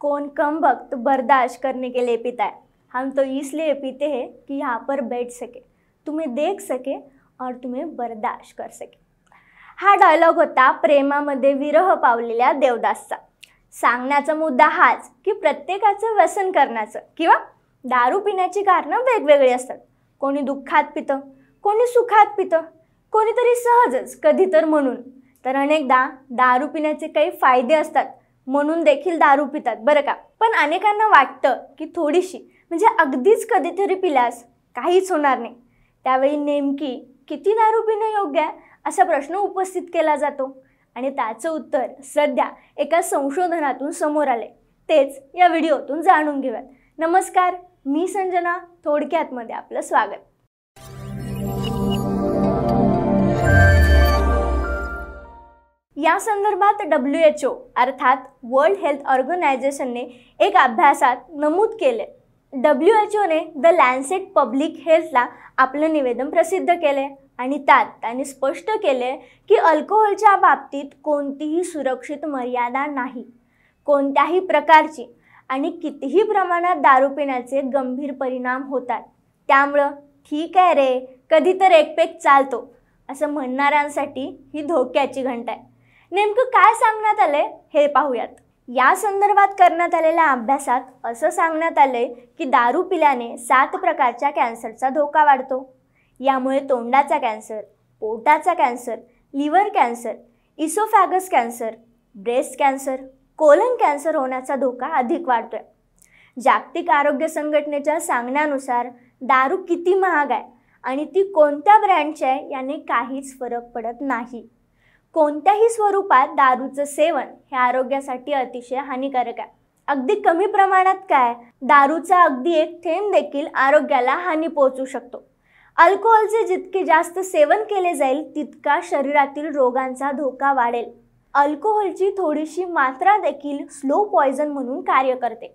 कौन कम भक्त बर्दाश्त करने के लिए पीता है हम तो इसलिए पीते हैं कि यहाँ पर बैठ सके तुम्हें देख सके और तुम्हें बर्दाश्त कर सके हा डायलॉग होता प्रेमामध्ये विरह पावलेल्या देवदासचा सांगण्याचा मुद्दा हाच की प्रत्येकाचं व्यसन करण्याचं किंवा दारू पिण्याची कारणं वेगवेगळी असतात कोणी दुःखात पितं कोणी सुखात पितं कोणीतरी सहजच कधी तर म्हणून तर अनेकदा दारू पिण्याचे काही फायदे असतात म्हणून देखील दारू पितात बरं का पण अनेकांना वाटतं की थोडीशी म्हणजे अगदीच कधीतरी पिल्यास काहीच होणार नाही त्यावेळी नेमकी किती दारू पिणं योग्य आहे असा प्रश्न उपस्थित केला जातो आणि त्याचं उत्तर सध्या एका संशोधनातून समोर आले तेच या व्हिडिओतून जाणून घेऊयात नमस्कार मी संजना थोडक्यातमध्ये आपलं स्वागत या संदर्भात डब्ल्यू एच ओ अर्थात वर्ल्ड हेल्थ ऑर्गनायझेशनने एक अभ्यासात नमूद केले डब्ल्यू एच ओने द लॅन्सेट पब्लिक हेल्थला आपलं निवेदन प्रसिद्ध केले आणि त्यात त्यांनी स्पष्ट केले की अल्कोहोलच्या बाबतीत कोणतीही सुरक्षित मर्यादा नाही कोणत्याही प्रकारची आणि कितीही प्रमाणात दारू पिण्याचे गंभीर परिणाम होतात त्यामुळं ठीक आहे रे कधी तर एकपेक चालतो असं म्हणणाऱ्यांसाठी ही धोक्याची घंटा आहे नेमकं काय सांगण्यात आलंय हे पाहूयात या संदर्भात करण्यात आलेल्या अभ्यासात असं सांगण्यात आलंय की दारू पिल्याने सात प्रकारच्या कॅन्सरचा धोका वाढतो यामुळे तोंडाचा कॅन्सर पोटाचा cancer liver cancer oesophagus cancer breast cancer colon cancer होण्याचा धोका अधिक वाढतोय जागतिक आरोग्य संघटनेच्या सांगण्यानुसार दारू किती महाग आहे आणि ती कोणत्या ब्रँडची आहे याने काहीच फरक पडत नाही कोणत्याही स्वरूपात दारूचं सेवन हे आरोग्यासाठी अतिशय हानिकारक आहे अगदी कमी प्रमाणात काय दारूचा अगदी एक थेंब देखील आरोग्याला हानी पोहोचू शकतो अल्कोहोलचे जितके जास्त सेवन केले जाईल तितका शरीरातील रोगांचा धोका वाढेल अल्कोहोलची थोडीशी मात्रा देखील स्लो पॉयझन म्हणून कार्य करते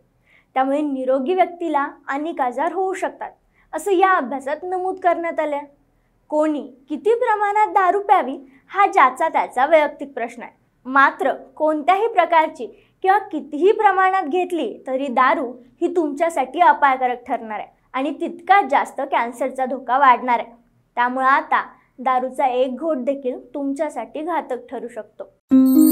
त्यामुळे निरोगी व्यक्तीला अनेक आजार होऊ शकतात असं या अभ्यासात नमूद करण्यात आलं कोणी किती प्रमाणात दारू प्यावी हा ज्याचा त्याचा वैयक्तिक प्रश्न आहे मात्र कोणत्याही प्रकारची किंवा कितीही प्रमाणात घेतली तरी दारू ही तुमच्यासाठी अपायकारक ठरणार आहे आणि तितका जास्त कॅन्सरचा धोका वाढणार आहे त्यामुळं आता दारूचा एक घोट देखील तुमच्यासाठी घातक ठरू शकतो